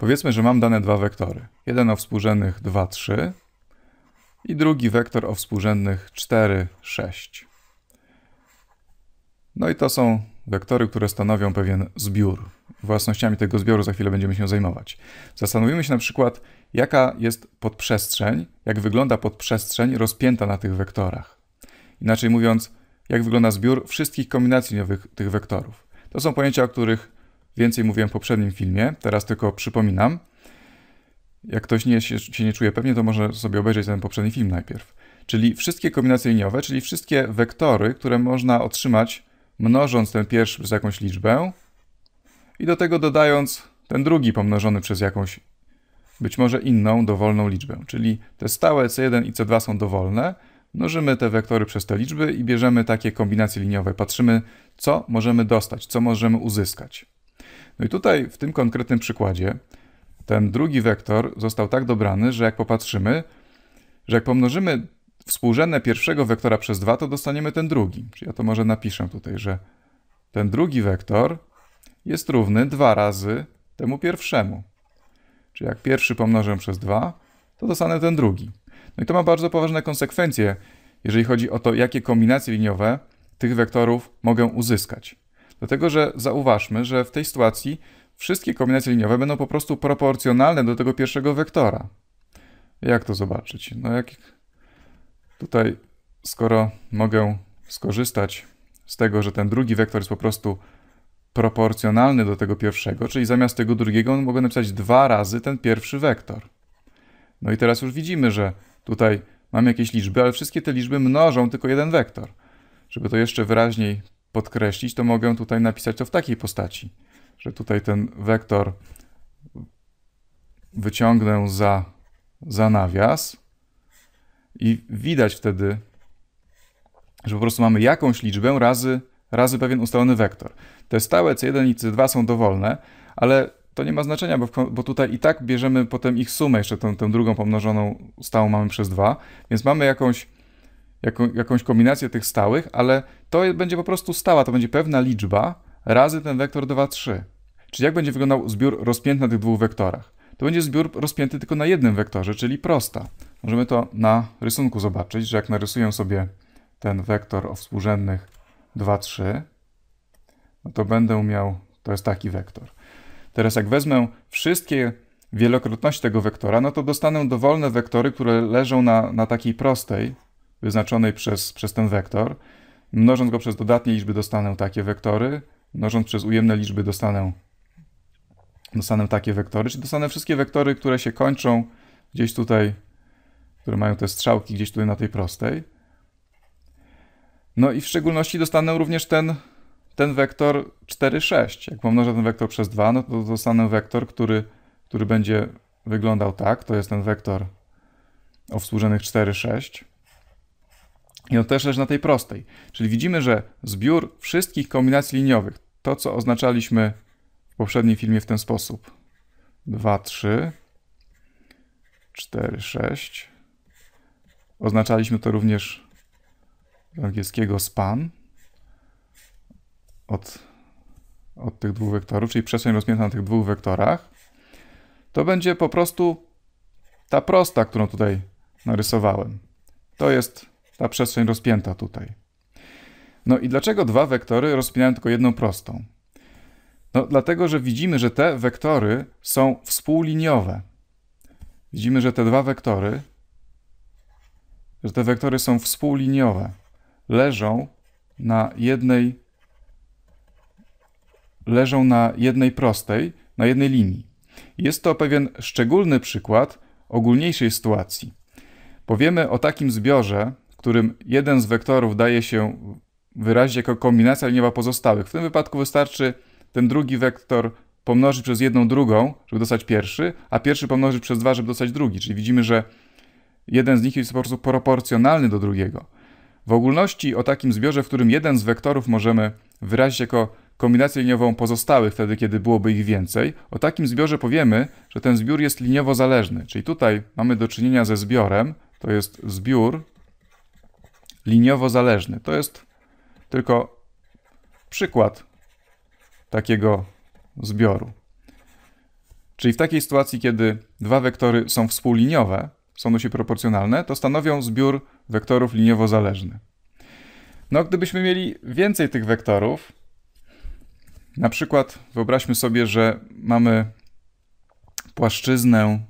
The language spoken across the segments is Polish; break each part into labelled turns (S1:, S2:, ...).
S1: Powiedzmy, że mam dane dwa wektory. Jeden o współrzędnych 2, 3 i drugi wektor o współrzędnych 4, 6. No i to są wektory, które stanowią pewien zbiór. Własnościami tego zbioru za chwilę będziemy się zajmować. Zastanowimy się na przykład, jaka jest podprzestrzeń, jak wygląda podprzestrzeń rozpięta na tych wektorach. Inaczej mówiąc, jak wygląda zbiór wszystkich kombinacji tych wektorów. To są pojęcia, o których Więcej mówiłem w poprzednim filmie, teraz tylko przypominam. Jak ktoś nie, się, się nie czuje pewnie, to może sobie obejrzeć ten poprzedni film najpierw. Czyli wszystkie kombinacje liniowe, czyli wszystkie wektory, które można otrzymać mnożąc ten pierwszy przez jakąś liczbę i do tego dodając ten drugi pomnożony przez jakąś być może inną dowolną liczbę. Czyli te stałe C1 i C2 są dowolne, mnożymy te wektory przez te liczby i bierzemy takie kombinacje liniowe. Patrzymy, co możemy dostać, co możemy uzyskać. No i tutaj w tym konkretnym przykładzie ten drugi wektor został tak dobrany, że jak popatrzymy, że jak pomnożymy współrzędne pierwszego wektora przez 2, to dostaniemy ten drugi. Czyli ja to może napiszę tutaj, że ten drugi wektor jest równy 2 razy temu pierwszemu. Czyli jak pierwszy pomnożę przez 2, to dostanę ten drugi. No i to ma bardzo poważne konsekwencje, jeżeli chodzi o to, jakie kombinacje liniowe tych wektorów mogę uzyskać. Dlatego, że zauważmy, że w tej sytuacji wszystkie kombinacje liniowe będą po prostu proporcjonalne do tego pierwszego wektora. Jak to zobaczyć? No jak tutaj, skoro mogę skorzystać z tego, że ten drugi wektor jest po prostu proporcjonalny do tego pierwszego, czyli zamiast tego drugiego mogę no napisać dwa razy ten pierwszy wektor. No i teraz już widzimy, że tutaj mam jakieś liczby, ale wszystkie te liczby mnożą tylko jeden wektor. Żeby to jeszcze wyraźniej podkreślić, to mogę tutaj napisać to w takiej postaci, że tutaj ten wektor wyciągnę za, za nawias i widać wtedy, że po prostu mamy jakąś liczbę razy, razy pewien ustalony wektor. Te stałe C1 i C2 są dowolne, ale to nie ma znaczenia, bo, bo tutaj i tak bierzemy potem ich sumę, jeszcze tą, tą drugą pomnożoną stałą mamy przez 2, więc mamy jakąś jakąś kombinację tych stałych, ale to będzie po prostu stała, to będzie pewna liczba razy ten wektor 2, 3. Czyli jak będzie wyglądał zbiór rozpięty na tych dwóch wektorach? To będzie zbiór rozpięty tylko na jednym wektorze, czyli prosta. Możemy to na rysunku zobaczyć, że jak narysuję sobie ten wektor o współrzędnych 2, 3, no to będę miał, to jest taki wektor. Teraz jak wezmę wszystkie wielokrotności tego wektora, no to dostanę dowolne wektory, które leżą na, na takiej prostej, wyznaczonej przez, przez ten wektor, mnożąc go przez dodatnie liczby dostanę takie wektory, mnożąc przez ujemne liczby dostanę, dostanę takie wektory, czyli dostanę wszystkie wektory, które się kończą gdzieś tutaj, które mają te strzałki gdzieś tutaj na tej prostej. No i w szczególności dostanę również ten, ten wektor 4, 6. Jak pomnożę ten wektor przez 2, no to dostanę wektor, który, który będzie wyglądał tak. To jest ten wektor o wsłużonych 4, 6. I on też leży na tej prostej. Czyli widzimy, że zbiór wszystkich kombinacji liniowych, to co oznaczaliśmy w poprzednim filmie w ten sposób. 2, 3, 4, 6. Oznaczaliśmy to również z angielskiego span od, od tych dwóch wektorów, czyli przestrzeń rozpięta na tych dwóch wektorach. To będzie po prostu ta prosta, którą tutaj narysowałem. To jest ta przestrzeń rozpięta tutaj. No i dlaczego dwa wektory rozpinają tylko jedną prostą? No dlatego, że widzimy, że te wektory są współliniowe. Widzimy, że te dwa wektory, że te wektory są współliniowe. Leżą na jednej leżą na jednej prostej, na jednej linii. Jest to pewien szczególny przykład ogólniejszej sytuacji. Powiemy o takim zbiorze którym jeden z wektorów daje się wyrazić jako kombinacja liniowa pozostałych. W tym wypadku wystarczy ten drugi wektor pomnożyć przez jedną drugą, żeby dostać pierwszy, a pierwszy pomnożyć przez dwa, żeby dostać drugi. Czyli widzimy, że jeden z nich jest po prostu proporcjonalny do drugiego. W ogólności o takim zbiorze, w którym jeden z wektorów możemy wyrazić jako kombinację liniową pozostałych, wtedy kiedy byłoby ich więcej, o takim zbiorze powiemy, że ten zbiór jest liniowo zależny. Czyli tutaj mamy do czynienia ze zbiorem, to jest zbiór liniowo zależny. To jest tylko przykład takiego zbioru. Czyli w takiej sytuacji, kiedy dwa wektory są współliniowe, są do siebie proporcjonalne, to stanowią zbiór wektorów liniowo zależny. No, gdybyśmy mieli więcej tych wektorów, na przykład wyobraźmy sobie, że mamy płaszczyznę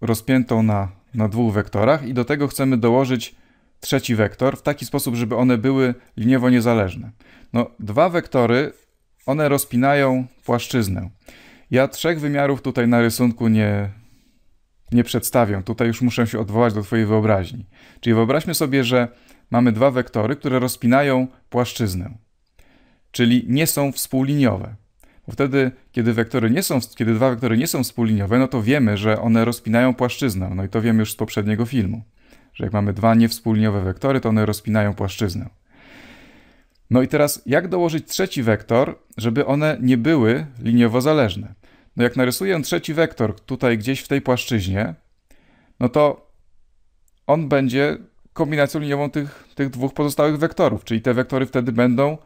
S1: rozpiętą na na dwóch wektorach i do tego chcemy dołożyć trzeci wektor w taki sposób, żeby one były liniowo niezależne. No, dwa wektory, one rozpinają płaszczyznę. Ja trzech wymiarów tutaj na rysunku nie, nie przedstawię. Tutaj już muszę się odwołać do Twojej wyobraźni. Czyli wyobraźmy sobie, że mamy dwa wektory, które rozpinają płaszczyznę, czyli nie są współliniowe wtedy, kiedy, wektory nie są, kiedy dwa wektory nie są współliniowe, no to wiemy, że one rozpinają płaszczyznę. No i to wiemy już z poprzedniego filmu, że jak mamy dwa niewspółliniowe wektory, to one rozpinają płaszczyznę. No i teraz, jak dołożyć trzeci wektor, żeby one nie były liniowo zależne? No jak narysuję trzeci wektor tutaj gdzieś w tej płaszczyźnie, no to on będzie kombinacją liniową tych, tych dwóch pozostałych wektorów, czyli te wektory wtedy będą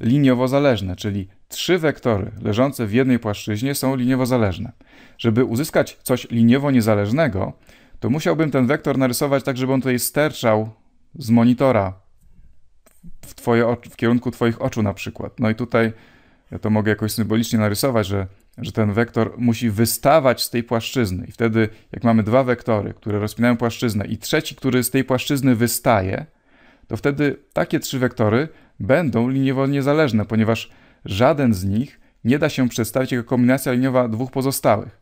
S1: liniowo zależne, czyli Trzy wektory leżące w jednej płaszczyźnie są liniowo zależne. Żeby uzyskać coś liniowo niezależnego, to musiałbym ten wektor narysować tak, żeby on tutaj sterczał z monitora w, twoje, w kierunku Twoich oczu na przykład. No i tutaj ja to mogę jakoś symbolicznie narysować, że, że ten wektor musi wystawać z tej płaszczyzny. I wtedy, jak mamy dwa wektory, które rozpinają płaszczyznę, i trzeci, który z tej płaszczyzny wystaje, to wtedy takie trzy wektory będą liniowo niezależne, ponieważ żaden z nich nie da się przedstawić jako kombinacja liniowa dwóch pozostałych.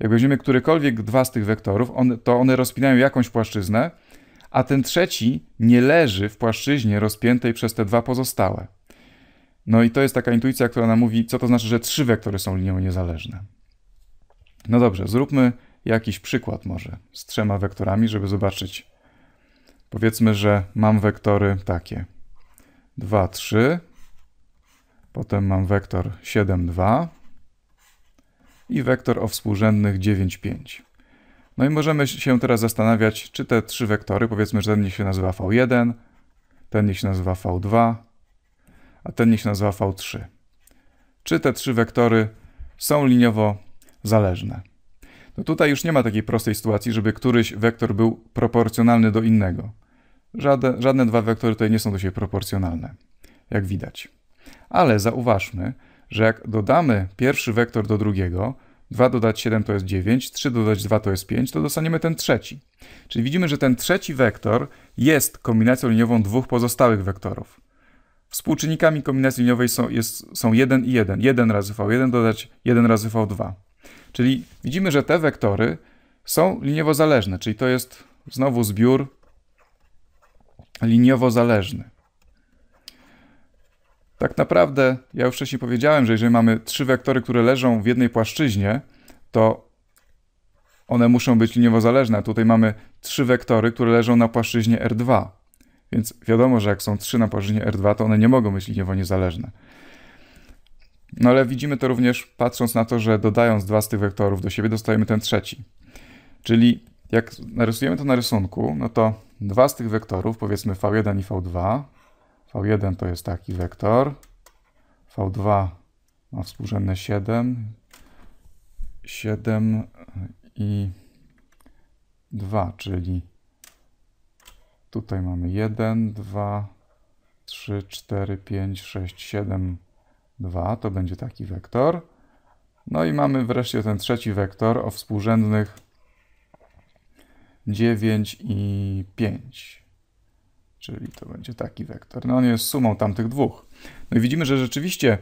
S1: Jak weźmiemy którykolwiek dwa z tych wektorów, one, to one rozpinają jakąś płaszczyznę, a ten trzeci nie leży w płaszczyźnie rozpiętej przez te dwa pozostałe. No i to jest taka intuicja, która nam mówi, co to znaczy, że trzy wektory są linią niezależne. No dobrze, zróbmy jakiś przykład może z trzema wektorami, żeby zobaczyć. Powiedzmy, że mam wektory takie. 2, 3, Potem mam wektor 7,2 i wektor o współrzędnych 9,5. No i możemy się teraz zastanawiać, czy te trzy wektory, powiedzmy, że ten niech się nazywa V1, ten niech się nazywa V2, a ten niech się nazywa V3. Czy te trzy wektory są liniowo zależne? No tutaj już nie ma takiej prostej sytuacji, żeby któryś wektor był proporcjonalny do innego. Żadne, żadne dwa wektory tutaj nie są do siebie proporcjonalne, jak widać ale zauważmy, że jak dodamy pierwszy wektor do drugiego, 2 dodać 7 to jest 9, 3 dodać 2 to jest 5, to dostaniemy ten trzeci. Czyli widzimy, że ten trzeci wektor jest kombinacją liniową dwóch pozostałych wektorów. Współczynnikami kombinacji liniowej są, jest, są 1 i 1. 1 razy V1 dodać 1 razy V2. Czyli widzimy, że te wektory są liniowo zależne, czyli to jest znowu zbiór liniowo zależny. Tak naprawdę, ja już wcześniej powiedziałem, że jeżeli mamy trzy wektory, które leżą w jednej płaszczyźnie, to one muszą być liniowo zależne. Tutaj mamy trzy wektory, które leżą na płaszczyźnie R2. Więc wiadomo, że jak są trzy na płaszczyźnie R2, to one nie mogą być liniowo niezależne. No ale widzimy to również patrząc na to, że dodając dwa z tych wektorów do siebie, dostajemy ten trzeci. Czyli jak narysujemy to na rysunku, no to dwa z tych wektorów, powiedzmy V1 i V2, V1 to jest taki wektor, V2 ma współrzędne 7, 7 i 2, czyli tutaj mamy 1, 2, 3, 4, 5, 6, 7, 2, to będzie taki wektor. No i mamy wreszcie ten trzeci wektor o współrzędnych 9 i 5 czyli to będzie taki wektor. No on jest sumą tamtych dwóch. No i widzimy, że rzeczywiście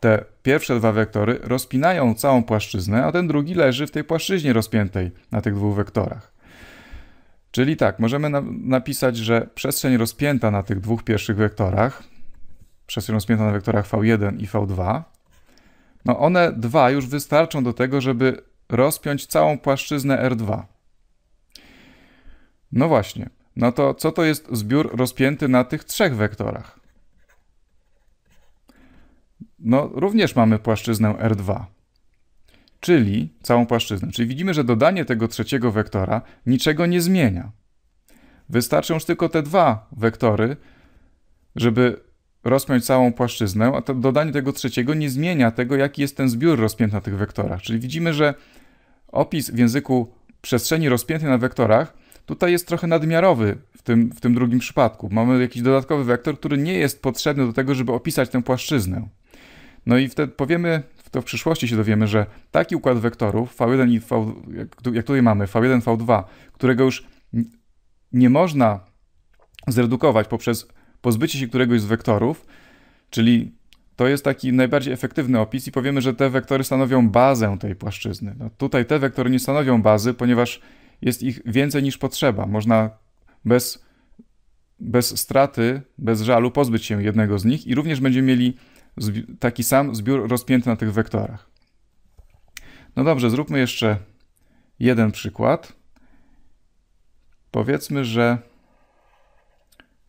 S1: te pierwsze dwa wektory rozpinają całą płaszczyznę, a ten drugi leży w tej płaszczyźnie rozpiętej na tych dwóch wektorach. Czyli tak, możemy na napisać, że przestrzeń rozpięta na tych dwóch pierwszych wektorach, przestrzeń rozpięta na wektorach v1 i v2, no one dwa już wystarczą do tego, żeby rozpiąć całą płaszczyznę R2. No właśnie, no to co to jest zbiór rozpięty na tych trzech wektorach? No, również mamy płaszczyznę R2, czyli całą płaszczyznę. Czyli widzimy, że dodanie tego trzeciego wektora niczego nie zmienia. Wystarczą już tylko te dwa wektory, żeby rozpiąć całą płaszczyznę, a to dodanie tego trzeciego nie zmienia tego, jaki jest ten zbiór rozpięty na tych wektorach. Czyli widzimy, że opis w języku przestrzeni rozpiętej na wektorach Tutaj jest trochę nadmiarowy w tym, w tym drugim przypadku. Mamy jakiś dodatkowy wektor, który nie jest potrzebny do tego, żeby opisać tę płaszczyznę. No i wtedy powiemy, to w przyszłości się dowiemy, że taki układ wektorów V1 i V, jak tutaj mamy, V1, V2, którego już nie można zredukować poprzez pozbycie się któregoś z wektorów, czyli to jest taki najbardziej efektywny opis i powiemy, że te wektory stanowią bazę tej płaszczyzny. No tutaj te wektory nie stanowią bazy, ponieważ jest ich więcej niż potrzeba. Można bez, bez straty, bez żalu pozbyć się jednego z nich i również będziemy mieli taki sam zbiór rozpięty na tych wektorach. No dobrze, zróbmy jeszcze jeden przykład. Powiedzmy, że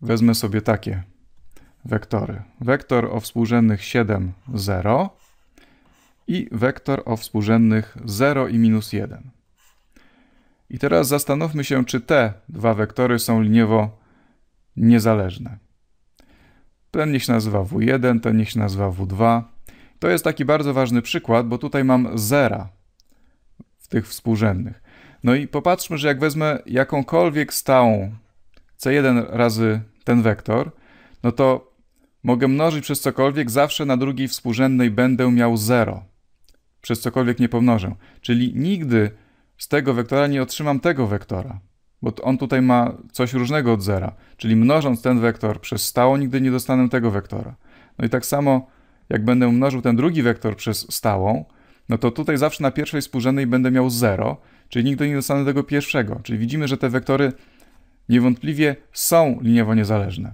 S1: wezmę sobie takie wektory. Wektor o współrzędnych 7, 0 i wektor o współrzędnych 0 i minus 1. I teraz zastanówmy się, czy te dwa wektory są liniowo niezależne. Ten niech się nazywa W1, ten niech się nazywa W2. To jest taki bardzo ważny przykład, bo tutaj mam zera w tych współrzędnych. No i popatrzmy, że jak wezmę jakąkolwiek stałą C1 razy ten wektor, no to mogę mnożyć przez cokolwiek, zawsze na drugiej współrzędnej będę miał 0. Przez cokolwiek nie pomnożę. Czyli nigdy z tego wektora nie otrzymam tego wektora, bo on tutaj ma coś różnego od zera, czyli mnożąc ten wektor przez stałą nigdy nie dostanę tego wektora. No i tak samo jak będę mnożył ten drugi wektor przez stałą, no to tutaj zawsze na pierwszej współrzędnej będę miał 0, czyli nigdy nie dostanę tego pierwszego. Czyli widzimy, że te wektory niewątpliwie są liniowo niezależne.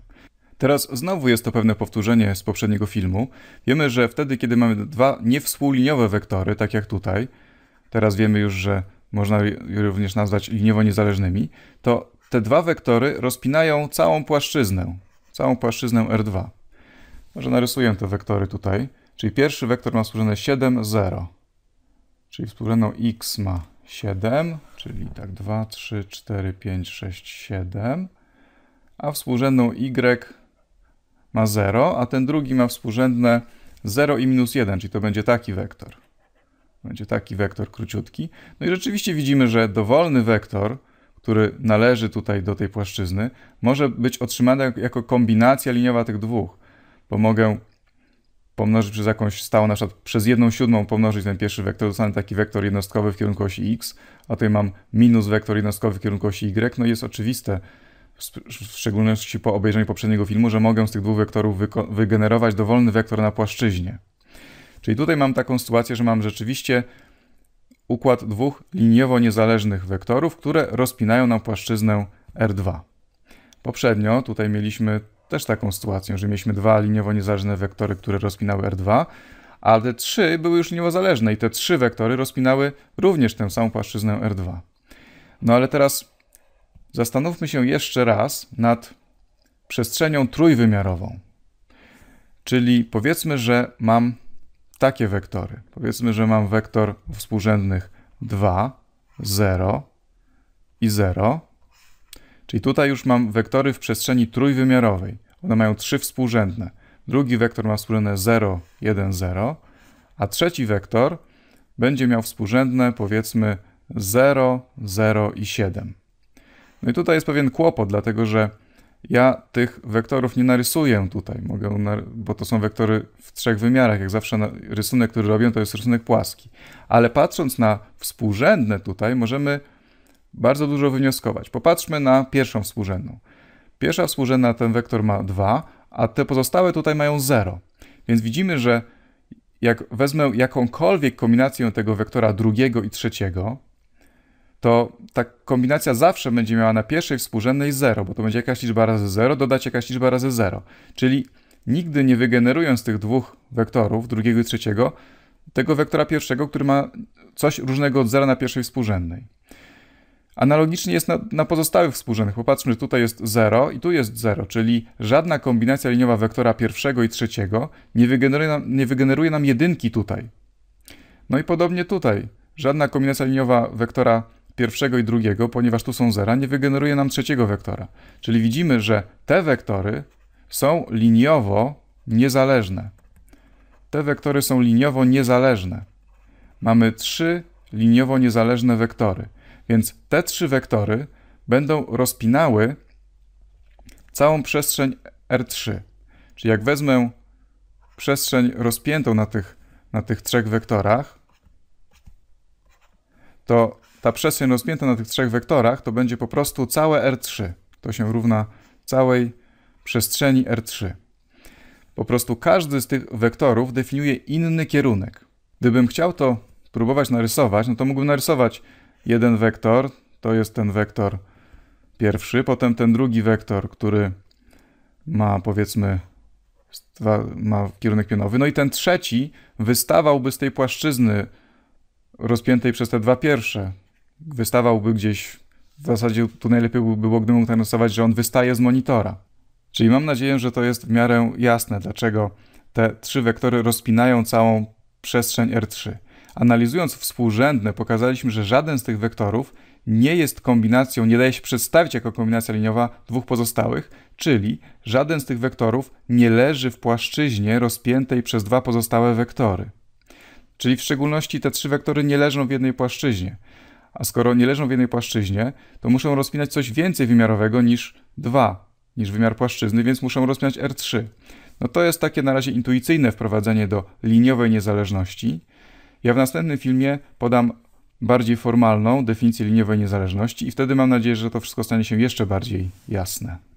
S1: Teraz znowu jest to pewne powtórzenie z poprzedniego filmu. Wiemy, że wtedy, kiedy mamy dwa niewspółliniowe wektory, tak jak tutaj, teraz wiemy już, że można je również nazwać liniowo niezależnymi, to te dwa wektory rozpinają całą płaszczyznę, całą płaszczyznę R2. Może narysuję te wektory tutaj. Czyli pierwszy wektor ma współrzędne 7, 0. Czyli współrzędną x ma 7, czyli tak 2, 3, 4, 5, 6, 7. A współrzędną y ma 0, a ten drugi ma współrzędne 0 i minus 1, czyli to będzie taki wektor. Będzie taki wektor króciutki. No i rzeczywiście widzimy, że dowolny wektor, który należy tutaj do tej płaszczyzny, może być otrzymany jako kombinacja liniowa tych dwóch, bo mogę pomnożyć przez jakąś stałą, na przykład przez jedną siódmą pomnożyć ten pierwszy wektor, dostanę taki wektor jednostkowy w kierunku osi x, a tutaj mam minus wektor jednostkowy w kierunku osi y, no jest oczywiste, w szczególności po obejrzeniu poprzedniego filmu, że mogę z tych dwóch wektorów wygenerować dowolny wektor na płaszczyźnie. Czyli tutaj mam taką sytuację, że mam rzeczywiście układ dwóch liniowo niezależnych wektorów, które rozpinają nam płaszczyznę R2. Poprzednio tutaj mieliśmy też taką sytuację, że mieliśmy dwa liniowo niezależne wektory, które rozpinały R2, ale te trzy były już niezależne i te trzy wektory rozpinały również tę samą płaszczyznę R2. No ale teraz zastanówmy się jeszcze raz nad przestrzenią trójwymiarową. Czyli powiedzmy, że mam takie wektory. Powiedzmy, że mam wektor współrzędnych 2, 0 i 0. Czyli tutaj już mam wektory w przestrzeni trójwymiarowej. One mają trzy współrzędne. Drugi wektor ma współrzędne 0, 1, 0, a trzeci wektor będzie miał współrzędne powiedzmy 0, 0 i 7. No i tutaj jest pewien kłopot, dlatego że ja tych wektorów nie narysuję tutaj, mogę, bo to są wektory w trzech wymiarach. Jak zawsze rysunek, który robię, to jest rysunek płaski. Ale patrząc na współrzędne tutaj, możemy bardzo dużo wywnioskować. Popatrzmy na pierwszą współrzędną. Pierwsza współrzędna ten wektor ma 2, a te pozostałe tutaj mają 0. Więc widzimy, że jak wezmę jakąkolwiek kombinację tego wektora drugiego i trzeciego, to ta kombinacja zawsze będzie miała na pierwszej współrzędnej 0, bo to będzie jakaś liczba razy 0, dodać jakaś liczba razy 0. Czyli nigdy nie wygenerując tych dwóch wektorów, drugiego i trzeciego, tego wektora pierwszego, który ma coś różnego od 0 na pierwszej współrzędnej. Analogicznie jest na, na, pozostałych współrzędnych. Popatrzmy, że tutaj jest 0 i tu jest 0, czyli żadna kombinacja liniowa wektora pierwszego i trzeciego nie wygeneruje, nam, nie wygeneruje nam jedynki tutaj. No i podobnie tutaj. Żadna kombinacja liniowa wektora pierwszego i drugiego, ponieważ tu są zera, nie wygeneruje nam trzeciego wektora. Czyli widzimy, że te wektory są liniowo niezależne. Te wektory są liniowo niezależne. Mamy trzy liniowo niezależne wektory. Więc te trzy wektory będą rozpinały całą przestrzeń R3. Czyli jak wezmę przestrzeń rozpiętą na tych, na tych trzech wektorach, to ta przestrzeń rozpięta na tych trzech wektorach to będzie po prostu całe R3. To się równa całej przestrzeni R3. Po prostu każdy z tych wektorów definiuje inny kierunek. Gdybym chciał to próbować narysować, no to mógłbym narysować jeden wektor, to jest ten wektor pierwszy, potem ten drugi wektor, który ma powiedzmy ma kierunek pionowy, no i ten trzeci wystawałby z tej płaszczyzny rozpiętej przez te dwa pierwsze wystawałby gdzieś, w zasadzie tu najlepiej by było, gdybym mógł tak narysować, że on wystaje z monitora. Czyli mam nadzieję, że to jest w miarę jasne, dlaczego te trzy wektory rozpinają całą przestrzeń R3. Analizując współrzędne, pokazaliśmy, że żaden z tych wektorów nie jest kombinacją, nie daje się przedstawić jako kombinacja liniowa dwóch pozostałych, czyli żaden z tych wektorów nie leży w płaszczyźnie rozpiętej przez dwa pozostałe wektory. Czyli w szczególności te trzy wektory nie leżą w jednej płaszczyźnie a skoro nie leżą w jednej płaszczyźnie, to muszą rozpinać coś więcej wymiarowego niż 2, niż wymiar płaszczyzny, więc muszą rozpinać R3. No to jest takie na razie intuicyjne wprowadzenie do liniowej niezależności. Ja w następnym filmie podam bardziej formalną definicję liniowej niezależności i wtedy mam nadzieję, że to wszystko stanie się jeszcze bardziej jasne.